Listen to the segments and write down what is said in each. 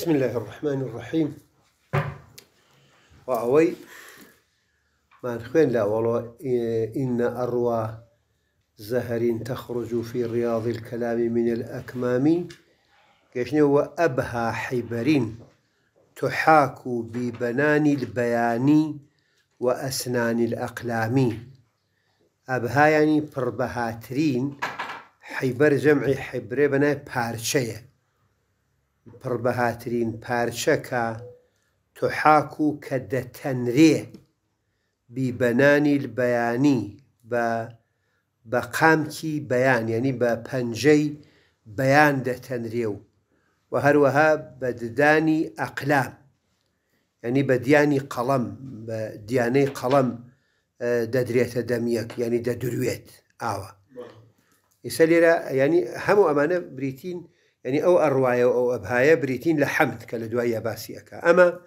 بسم الله الرحمن الرحيم وأوي ما نخوين لا والله إن أروى زهر تخرج في رياض الكلام من الأكمام هو أبها حبرين تحاك ببنان البيان وأسنان الأقلام أبها يعني بربهاترين حبر جمع حبر بنا بارشيه پڕبەهاترین پارچەکە تحاک و کە دەتەنرێ بیبەنانی بەیانی بە بەقامکی بەیان یعنی بە پەنجەی بەیان دەتەنرێ و و هەروەها بە ددانی ئەقلام ینی بە دیانی قەڵم بە دیانەی قەڵم دەدرێتە دەمیەک ینی دەدروێت ئاوە ئیسە لێرە ینی هەموو ئەمانە بریتین يعني او اروايه او ئەو بريتين لحمد كالدوايه باسيه اما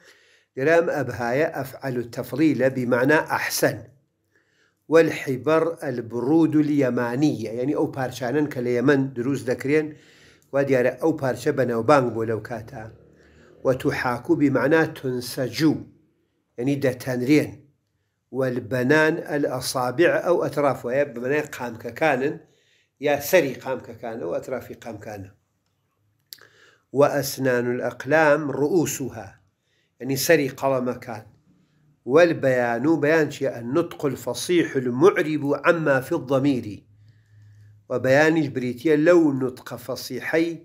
لە درام أبهاية أفعل التفضيل بمعنى أحسن والحبر البرود اليمانية يعني أو بارشانا كاليمن دروز ذكرين وديار أو بارشا بنو بانغو لو كاتا وتحاك بمعنى تنسجو يعني دتنرين والبنان الأصابع أو أطرافها بمعنى قام ككان يا سري قام ككان أو أطراف قام كانه وأسنان الأقلام رؤوسها يعني سري قلمكان والبيان بيان شيء النطق الفصيح المعرب عما في الضمير وبيان جبريتية لو نطق فصيحي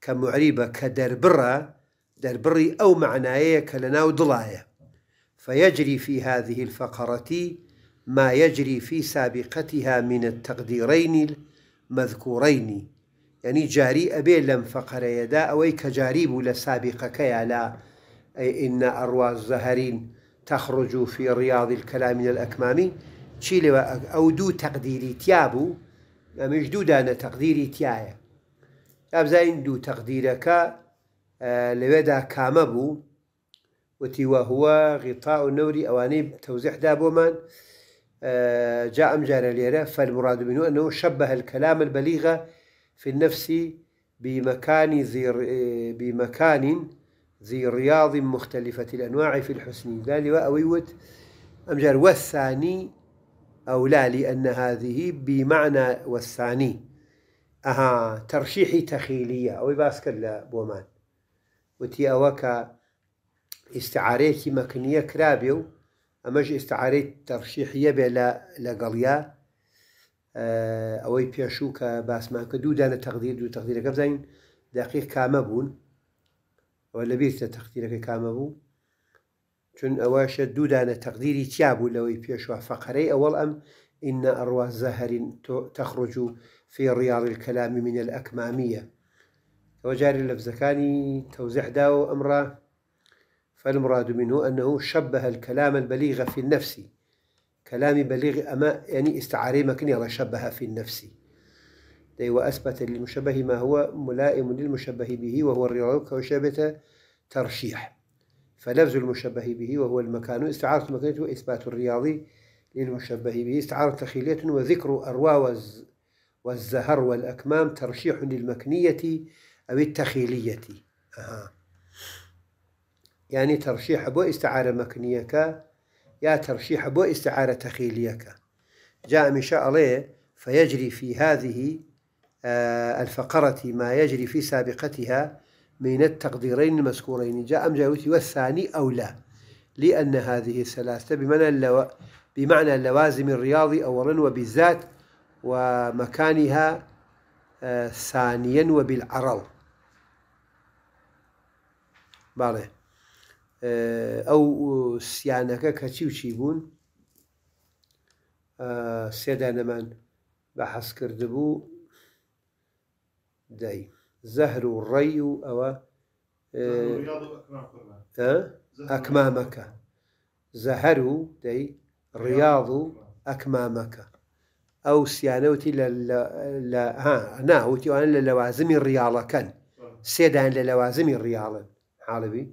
كمعربة كدربرة دربري أو معناية كلنا ودلاية فيجري في هذه الفقرة ما يجري في سابقتها من التقديرين المذكورين ینی يعني جاری ئەبێ لەم فەقەرەیەدا ئەوەی کە جاری بوو لە سابقەکەیە لە ئین ئەڕواز زەهرین تەخڕج و فی ڕیاضی کەلامینە ئەکمامی چی لەوە ئەو دوو تەقدیری تیا بوو ئەمش دوودانە تەقدیری تایە ئابزین دوو تەقدیرەکە آه، لەوێدا کامە بوو وتی وهوە غیتا و نەوری ئەوانەی تەوزیحدا بۆمان آه، جا ئەم جارە لێرە فەرمڕادبین و ئەنەوە شەبە هەل کەلام البەلیغە في النفس بمكان ذي آه، بمكان ذي رياض مختلفة الأنواع في الحسن قال وأويوت أمجر والثاني أو لا لأن هذه بمعنى والثاني أها ترشيحي تخيلية أو باسكر لا بومان وتي أوكا استعاريتي مكنية كرابيو أمج استعاريت ترشيحية بلا لقليا آه، ئەوەی پێشوو کە باسمان کە دوودانە تەقدیر دوو تەقدیرەکە بزانین دقیق کامە بوون ئەوە لەبیرتە تەقدیرەکەی کامە بوو چون ئەوەشە دوودانە تەقدیری چیا بوو لەوەی پێشوە فەقەرەی ئەوەڵ ئەم ئینە ئەڕوا زەهرین تەخڕۆج و فێ ڕیاڵی کەلامی منە لە ئەکمامیە ئەوە جاری لەفزەکانی تەوزەحدا و ئەمڕە فالمراد منه أنه شبه الكلام البليغ في النفس كلام بليغ أما يعني استعاري مكني يرى شبه في النفس وأثبت للمشبه ما هو ملائم للمشبه به وهو الرضا كوشبة ترشيح فلفظ المشبه به وهو المكان استعارة مكانية وإثبات الرياضي للمشبه به استعارة تخيلية وذكر أروى والزهر والأكمام ترشيح للمكنية أو التخيلية أها يعني ترشيح بو استعارة مكنية يا ترشيح بو استعارة تخيليك جاء شاء الله فيجري في هذه آه، الفقرة ما يجري في سابقتها من التقديرين المذكورين جاء أم جاوتي والثاني أو لا لأن هذه الثلاثة بمعنى, اللو... بمعنى اللوازم الرياضي أولا وبالذات ومكانها آه، ثانيا وبالعرض بالي ئەو سیانەکە کەچی و چی بوون سێدانەمان بە حەسکرد بوو دەی زەهر و ڕێی و ئەوە ئەکمامەکە زەهر و دەی ڕیاض و ئەکمامەکە ئەو سیانەوتی ناوتیوان لە لەوازمی ڕیاڵەکەن سێدان لە لەوازمی ڕیاڵن حاڵبی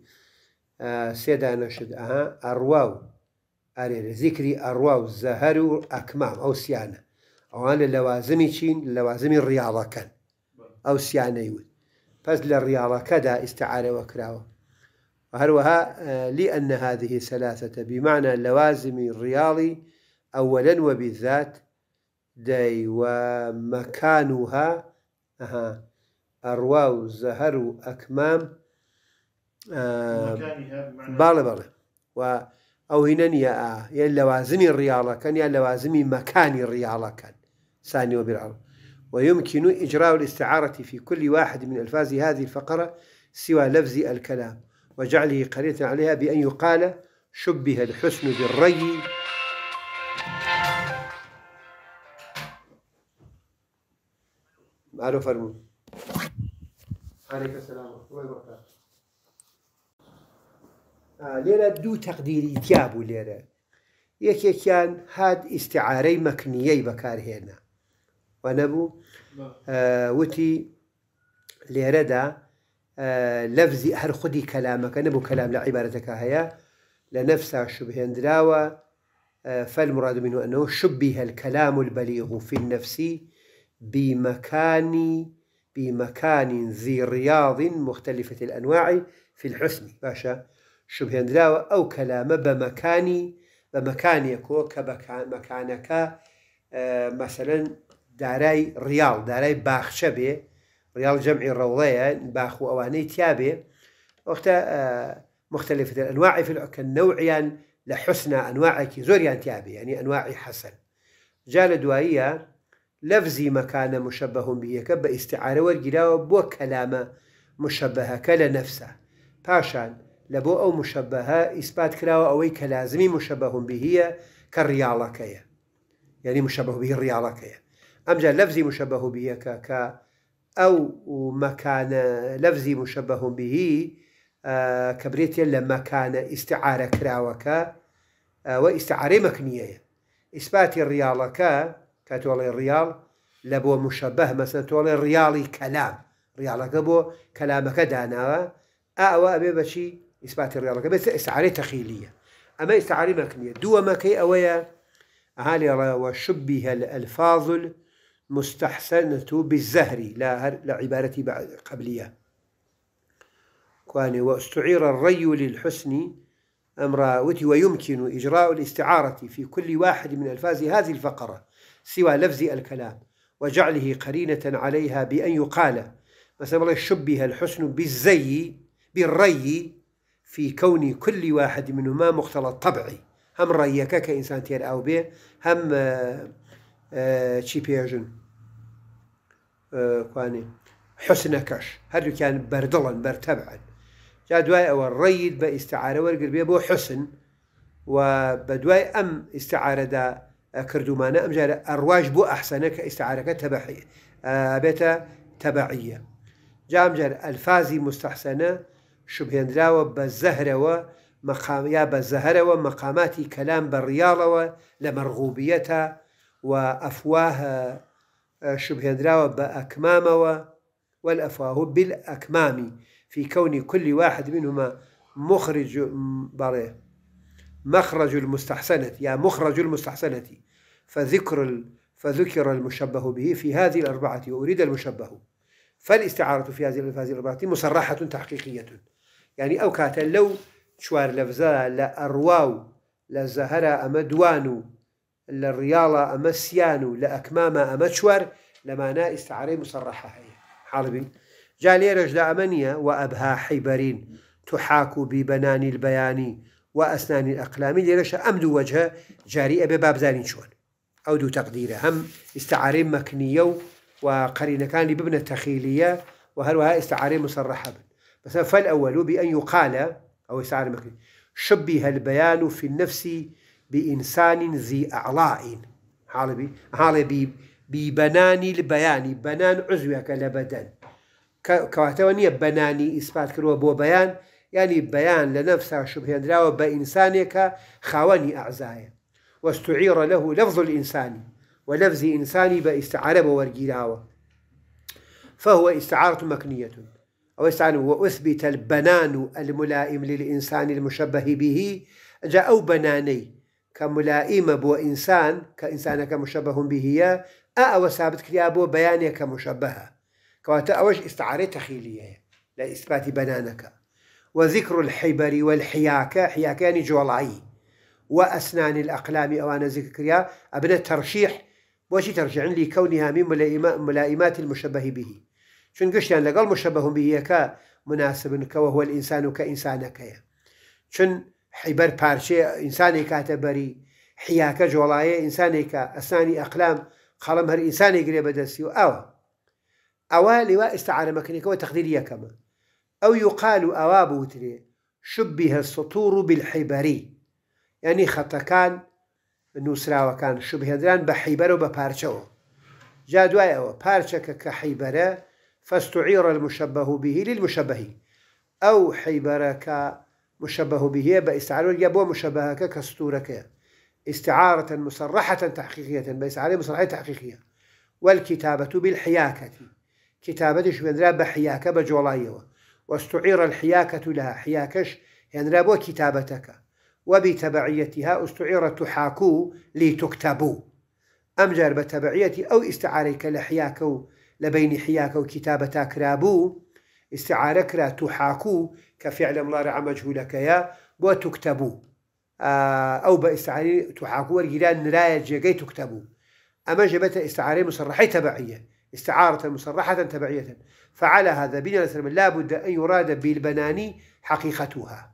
سيدا نشد أها أرواو أري ذكري أرواو زهر أكمام أو سيانا أو أنا لوازمي تشين لوازمي الرياضة كان أو سيانا يود فاز للرياضة كذا استعارة وكراوة وهروها لأن هذه ثلاثة بمعنى لوازمي الرياضي أولا وبالذات داي ومكانها أها أرواو زهر أكمام بله آه، بله و او يا آه، يا يعني لوازم الرياضه كان يا يعني لوازم مكان الرياضه كان ثاني وبالعرض ويمكن إجراء الاستعارة في كل واحد من ألفاظ هذه الفقرة سوى لفظ الكلام وجعله قرينة عليها بأن يقال شبه الحسن بالري معروف فرمون عليك السلام ورحمة الله وبركاته آه، لێرە دوو تەقدیری تیا بوو لێرە یەکێکیان هاد ئیسیعارەی مەکنیەی بەکارهێنا و نەبوو نعم. آه، وتی لێرەدا آه، لەفزی هەر خودی کەلامەکە نەبوو کەلام لە عیبارەتەکە هەیە لە نەفسا شبهێنراوە فالمراد منه أنه شبه الكلام البليغ في النفس بمكان بمكان ذي رياض مختلفة الأنواع في الحسن باشا شبه ئەو أو كلام بمكاني بمكاني مەکانێکەوە کە مثلا داري دارای داري دارای باخچە بێ ڕیال جەمعی ڕەوڵەیە باخ و ئەوانەی تیاابێ الأنواع في العكن نوعيا لحسن أنواعك زوريا تيابي يعني أنواع حسن جال دوائية لفظي مكان مشبه بيك باستعارة والجلاوة بو كلام مشبهك لنفسه باشان لەبۆ أو مشەبەهە ئیسپات کراوە ئەوەی کە مشبه به بهە يعني مشبه به مشەبەهبی أمجا لفزي مشبه به بیەکە ك ئەو مەکانە لەفزی مشەبەهم بهی کە برێتە لە مەکانە استعاره کراوەکە ئەوە ئیسعاارەی مەکنیەیە ئیسپاتی ڕیاڵەکە کە تۆڵێ ڕیاڵ لە بۆ مشەبەه مەسە تۆڵێ ڕیاڵی کەلام ڕیاڵەکە بۆ کەلامەکە إثبات الرياضة كبس استعارة تخيلية أما استعارة مكنية دو كي أويا عالي وشبه الألفاظ المستحسنة بالزهري لا لا عبارتي قبلية كواني واستعير الري للحسن أمراوتي ويمكن إجراء الاستعارة في كل واحد من ألفاظ هذه الفقرة سوى لفظ الكلام وجعله قرينة عليها بأن يقال مثلا شبه الحسن بالزي بالري في كون كل واحد منهما مختلط طبعي هم رأيك كإنسان تير أو به هم آه، آه، چی پێژن کوانێ آه، حسنەکەش هەردووکیان بەردڵن بەرتەبعن جا دوای ئەوە ڕیت بە باستعارة وەرگربێ بو حسن استعارة دا دوای ئەم أم کردومانە ئەمجارە بو بۆ ئەحسەنە کە بيتا تبعية جام تەبعە الفازي مستحسنة مستحسەنە شبهێنراوە بە و مقام يا زەهرەوە و کەلام كلام ڕیاڵەوە و لمرغوبيتها و شبهن شبهێنراوە بأكمام و والأفواه بالأكمام في كون كل واحد منهما مخرج مخرج المستحسنة يا يعني مخرج المستحسنة فذكر فذكر المشبه به في هذه الأربعة وأريد المشبه فالاستعارة في هذه الأربعة مصرحة تحقيقية يعني او كاتا لو شوار لفزا لا ارواو لا زهرا اما دوانو لا ريالا اما سيانو لا اكماما اما شوار لما نا استعاري مصرحه هي حالبين جالي رجدا امنيه وابها حيبرين تحاك ببنان البياني واسنان الاقلام اللي رشا امد وجهه جاري ابي باب زاني شون او دو تقدير هم استعاري مكنيو وقرينه كان لببنه تخيليه وهل استعاري مصرحه بي. مثلا فالأول بأن يقال أو يسعى شبه البيان في النفس بإنسان ذي أعلاء عربي عربي ببنان البيان بنان عزوك لبدن كواتوانية بناني إثبات كروا بو بيان يعني بيان لنفسه شبه دراوة بإنسانك خواني اعزاي واستعير له لفظ الإنسان ولفظ إنساني باستعارة بورقيلاوة فهو استعارة مكنية ويسعن وأثبت البنان الملائم للإنسان المشبه به جاء بناني كملائمة بو إنسان كإنسان كمشبه به أو ثابت كريابو بياني كمشبهة كواتا أوش استعارة تخيلية لإثبات بنانك وذكر الحبر والحياكة حياكة يعني جولعي وأسنان الأقلام أو أنا ذكريا أبن الترشيح وشي ترجع لكونها من ملائمات المشبه به چون گشتیان لەگەڵ مشەبەهم بیەکە مناسبن کە وهوە ئینسان و کە ئینسانەکەیە چون حیبەر پارچێ ئینسانی کاتە بەری حیاکە جۆڵایە ئینسانێکە ئەسانی ئەقلام قەڵم هەر ئینسانی گرێ بەدەستی و ئەوە ئەوە لێوا ئستعاارەمەکنێکەوە تەقدیری یەکەمە ئەو یقال و ئەوا شبه السطور بالحیبەری ینی خەتەکان نووسراوەکان شبهێنران بە حیبەر و بە پارچەوە جا دوایەوە پارچەکە کە حیبەرە فاستعير المشبه به للمشبه أو حيبرك مشبه به باستعارة يبو مشبهك كستورك استعارة مصرحة تحقيقية عليه مصرحة تحقيقية والكتابة بالحياكة كتابة شبندرا يعني؟ بحياكة بجولايوة واستعير الحياكة لها حياكش ينرى بو كتابتك وبتبعيتها استعير تحاكو لتكتبو أم جرب تبعيتي أو استعاريك لحياكو لبين حياك وكتابة كرابو استعارك را تحاكو كفعل مضارع توحاکو کە وتكتبو آه أو باستعاري تحاكو ورجلان بە ئستعاری تكتبو أما جبت استعاري مصرحي تبعية استعارة مصرحة تبعية فعلى هذا بنا سلم لا بد أن يراد بالبناني حقيقتها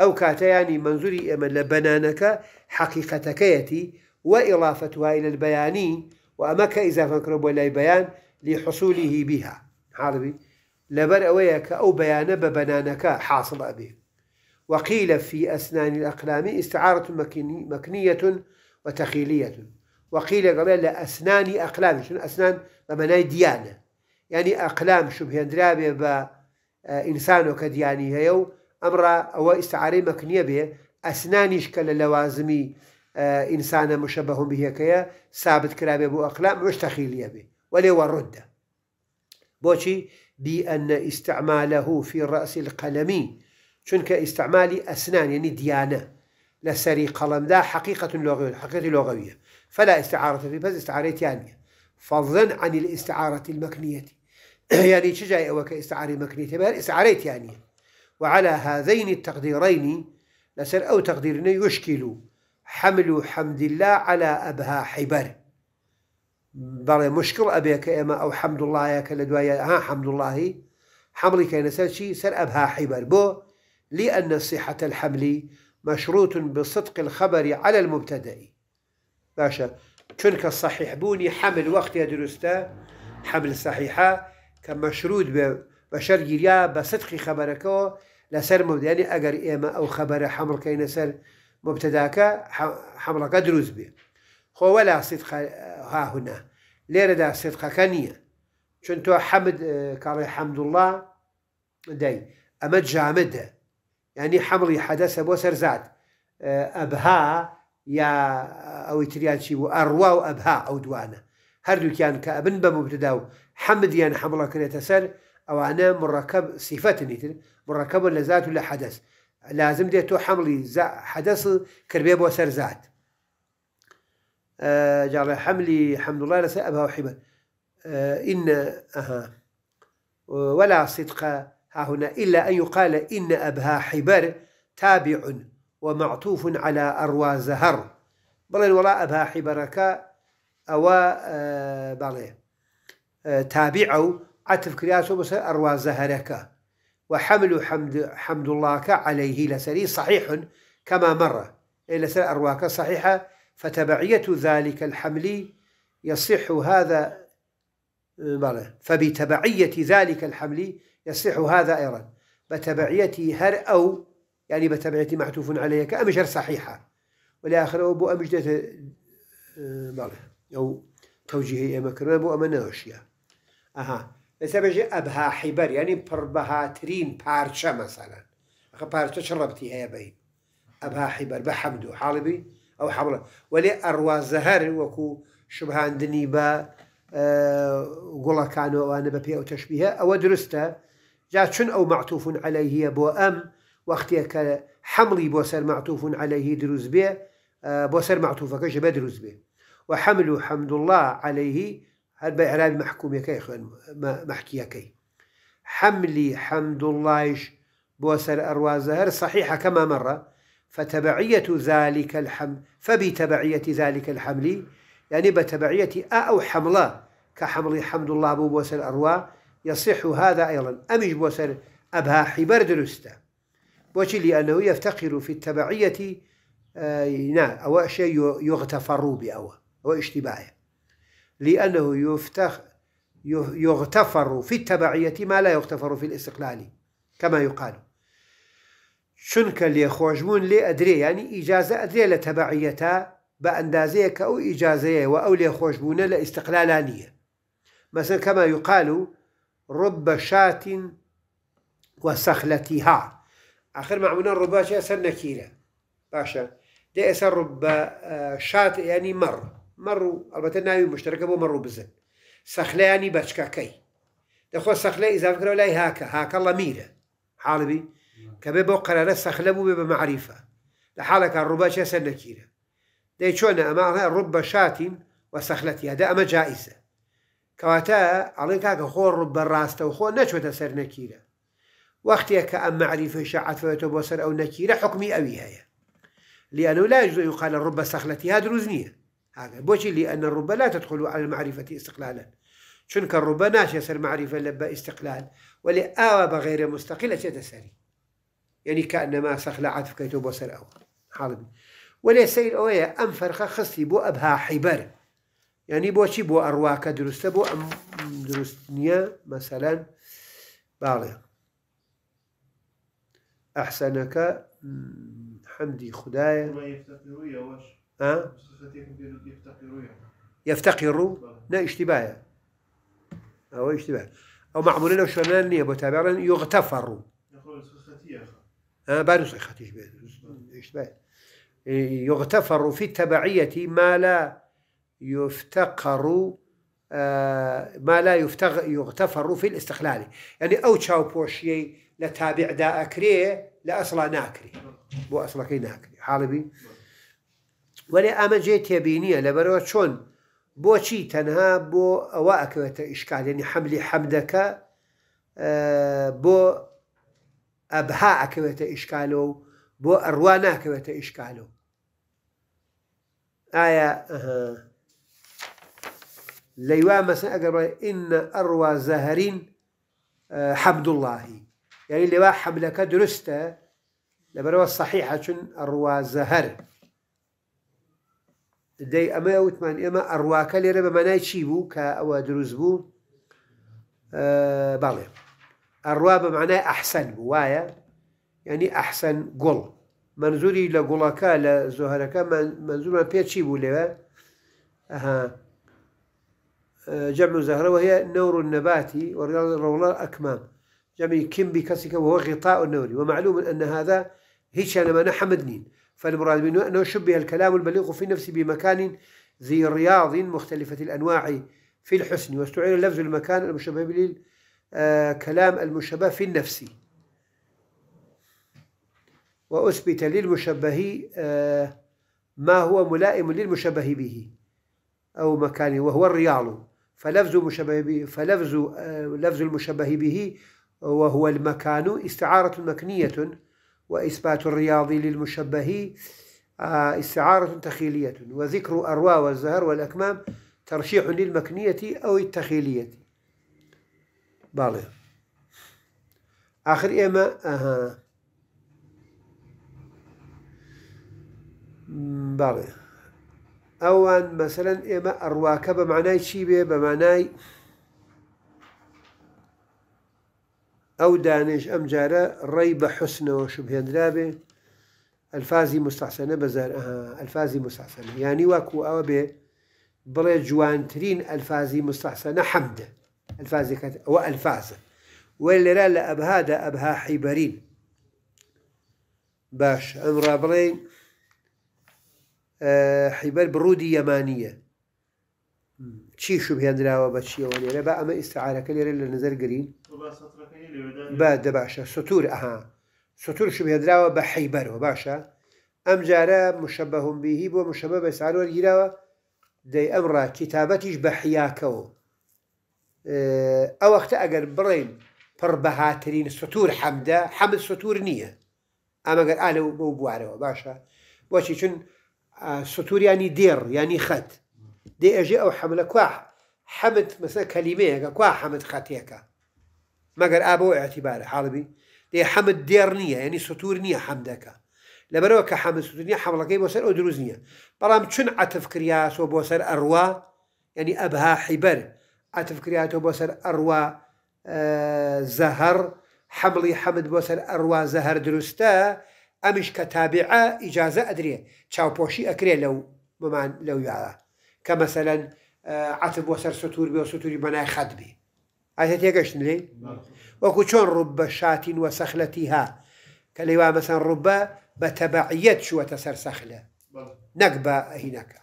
أو كاتياني منظري من لبنانك حقيقتكيتي وإضافتها إلى البياني وأماك إذا فنكرب ولا بيان لحصوله بها حاربي لبر أويك أو بيان ببنانك حاصل أبي وقيل في أسنان الأقلام استعارة مكنية وتخيلية وقيل قال أسنان أقلام شنو أسنان بمعنى ديانة يعني أقلام شبه ب آه، إنسان وكدياني هيو أمر أو استعارة مكنية به يشكل كاللوازمي آه، إنسان مشبه به كيا ثابت كرابة أبو أقلام مش تخيلية به ولو الردة بوشي بأن استعماله في رأس القلم شنك استعمال أسنان يعني ديانة لسري قلم ذا حقيقة لغوية حقيقة لغوية فلا استعارة في بس استعارة ثانية فضلا عن الاستعارة المكنية يعني شجاي أو كاستعارة مكنية بل استعارة ثانية وعلى هذين التقديرين لسر أو تقديرين يشكل حمل حمد الله على أبها حبر بەڵێ مشکل ئەبێ اما او حمد الله کە لە دوایە ها حمد حەمدوڵاهی حملی کەینە سەر چی سەر ئەبها حیبەر بۆ لأن صحة الحمل مشروط بصدق الخبر على المبتدأ باشا چونك الصحيح بوني حمل وقت درسته حمل صحيحة كمشروط بشر جريا بصدق خبرك لسر مبدأ يعني أجر إما أو خبر حمل كينسر مبتداك حملك دروز به خۆ وەلا سیدخ آه، هاهنا لێرەدا سێتخەکە نییە چون تۆ حەمد حمد حەمدوڵڵا دەی ئەمە جامدە ینی حەمڵی حەدەسە بۆ سەرزاد ئەبها یا ئەوەی تریان چی بوو ئەڕوا و ئەبها ئەو دوانە هەردووکیان کە ئەبن بە مبتدا حمد حەمدیان حمد الله ئەوانە مڕەکەب سیفەتنی تر مڕەکەب لە زات و ولا حدث لازم ديتو حملي حەمڵی حەدەس کردێ بۆ آه، جعل حملي حمد الله ليس أبها وحبا آه، إن أها ولا صدق ها هنا إلا أن يقال إن أبها حبر تابع ومعطوف على أروى زهر بل ولا أبها حبرك أو آه، بله تابعوا عتف كرياسو بس أروى زهرك وحمل حمد, حمد الله عليه لسري صحيح كما مر لسر أرواك صحيحة فتبعية ذلك الحمل يصح هذا فبتبعية ذلك الحمل يصح هذا أيضا بتبعية هر أو يعني بتبعية معتوف عليه كأمجر صحيحة والآخر أو بو أمجدة أو توجيهي ئێمە کردن بۆ ئەمە نەوەشیە ئەها لەسەر أبها حبر يعني بربها ترين پارچە مثلا أخي پارچە شربتي ڕەبتی بي أبها حبر بحمدو حالبي أو حەڵە ولي ئەڕوازە زهر وكو شبهاندنی بە گوڵەکانەوەوانە بە كانوا وانا تەشببیە او تشبيها او درستا ئەو شن او هەیە عليه بو ام واختي حملي بۆ معطوف عليه دروز دروست بێ بۆ سەر معتوفەکەش بە دروست حمد الله عليه حەمد الله يا هەر بە عراوی محکومەکەی يا كي حملي حمد الله بۆ سەر ئەروازە هەر صحیح حەکەمە مەڕە فتبعية ذلك الحمل فبتبعية ذلك الحمل يعني بتبعية أ أو حملة كحمل حمد الله أبو بوسر أروى يصح هذا أيضا أمش بوسر أبها حبر درسته بوشي لأنه يفتقر في التبعية آه، نا نعم، أو شيء يغتفر بأو أو اشتباهه لأنه يفتخ يغتفر في التبعية ما لا يغتفر في الاستقلال كما يقال شنك اللي خوجمون لي أدري يعني إجازة أدري لتبعيتها بأندازيك أو إجازة أو لي خوجمون لاستقلالانية مثلا كما يقال رب شات وسخلتها آخر معمولا ربا شيء نكيلة باشا دي أسر رب شات يعني مر مر البته ناوي مشتركه بو مر بزن سخلة يعني بشكاكي دخو سخلة إذا فكروا لاي هاكا هاكا الله ميلة حالبي كبيبو قرارة سخلبو بيبا معرفة لحالك الربا شاسا نكيرة دي شون أما الربا شات وسخلتي هذا أما جائزة كواتا عليك هكا خو الربا الراستة وخو نشوة سر نكيرة واختي كأم معرفة شعت فيتو سر أو نكيرة حكمي أوي هيا لأنه لا يجوز يقال الربا سخلتي هذا روزنية هذا بوشي لأن الربا لا تدخل على المعرفة استقلالا شنك الربا ناشي سر معرفة لبا استقلال ولآوى بغير مستقلة تسري يعني كأنما سخلعت في كيتو بوسر أو حالبي ولا سيل أويا أم فرخا خصي بو أبها حبر يعني بو شي بو أرواك درست بو أم درستنيا مثلا بالي أحسنك حمدي خدايا ما يفتقروا لا اشتباه أو اشتباه أو معمولين أو شنان بو تابعا يغتفروا آه، بارز خاتش يغتفر في التبعية ما لا يفتقر آه، ما لا يغتفر في الاستقلال يعني أو تشاو بوشي لتابع دا أكري لأصلا ناكري بو أصلا كي ناكري حالبي ولا أما جيت يبينية لبرو شون بو شي تنها بو وأكوة إشكال يعني حملي حمدك آه، بو ابها اكبت اشكالو بو اروانا اكبت اشكالو آية أه. ليوا مثلا أقرب إن أروى زهرين آه، حمد الله يعني لواء حملك كدرستا لبروا الصحيحة شن أروى زهر دي أما وثمان أما أروى كالي ربما ما نايشيبو كأوى دروزبو أه باليه. الروابة معناه أحسن وايا يعني أحسن قل منظوري لقلكا لزهركا منظور من بيت شي لها أها جمع زهرة وهي نور النباتي ورجال والرولار أكمام جمع كم بكسك وهو غطاء النوري ومعلوم أن هذا هيش أنا ما حمدنين فالمراد منه أنه شبه الكلام البليغ في النفس بمكان ذي رياض مختلفة الأنواع في الحسن واستعير لفظ المكان المشبه آه، كلام المشبه في النفس وأثبت للمشبه آه، ما هو ملائم للمشبه به أو مكانه وهو الرياض فلفظ المشبه به فلفظ آه، لفظ المشبه به وهو المكان استعارة مكنية وإثبات الرياض للمشبه استعارة تخيلية وذكر أرواء والزهر والأكمام ترشيح للمكنية أو التخيلية باڵێ آخر ئێمە ئەها باڵێ ئەوان مەسەرەن ئێمە ئەڕواکە بە معنای چی بێ بە مانای ئەو دانێش ئەم جارە ڕێی بە حوسنەوە شوبهێنرا بێ ئەلفازی مستحسنە بەزار ئەلفازی مستحسنە یانی وەکو ئەوە بێ بڵێ جوانترین ئەلفازی مستحسنە حەمدە الفاظ كانت والفاظ واللي لأبها هذا ابها حبرين باش عمره بري أه حبر برودي يمانيه چی شبه اندراوە بە چیەوەێ لە بە ئەمە ئستعاارەکە لێرە لە نظر گرین قريب بعد باشا سطور اها سطور شو حەیبەرەوە باشە ئەم وباشا ام جارا بۆ به ومشبه ساارۆر گیرەوە دەی ئەمڕا کتابەتیش بە حیاکەوە أه أوقت أجر برين فربها ترين سطور حمدة حمد سطور نية أما قال أنا بو بوعره باشا وشي شن سطور يعني دير يعني خد دي أجي أو حمل كوا حمد مثلا كلمة كوا حمد خاتيكا ما قال أبو اعتباره حالبي دي حمد دير نية يعني سطور نية حمدك لبرو حمد سطور نية حمل كي بوصل أدروز نية برام شن عتف كرياس وبوصل أروى يعني أبها حبر عتف بوسر أروى آه، زهر حملي حمد بوسر أروى زهر درستا أمش كتابعة إجازة أدري تشاو بوشي أكري لو ممان لو يعا كمثلا آه، عتب وسر سطور بي وسطوري بناي خدبي عايزة تيقشن لي وكو چون رب شات وسخلتها كليوا مثلا رب بتبعيت شو تسر سخلة نقبة هناك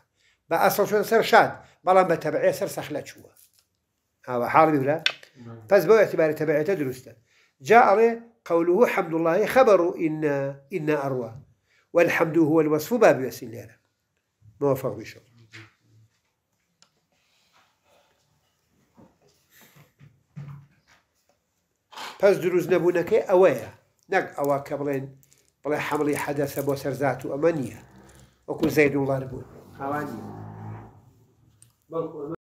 بأصل شو سر شات بلا بتبعية سر سخلة شو او حاربي بلا نعم. فاز بو اعتبار تبعية تدرس جاء قوله حمد الله خبر إن إن أروى والحمد هو الوصف باب ياسين لنا موفق بشر فاز دروز نبونك أوايا نق أوا كبرين بڵێن بڵێ حدث بو بۆ سەرزات و ئەمە نییە وەکو زەید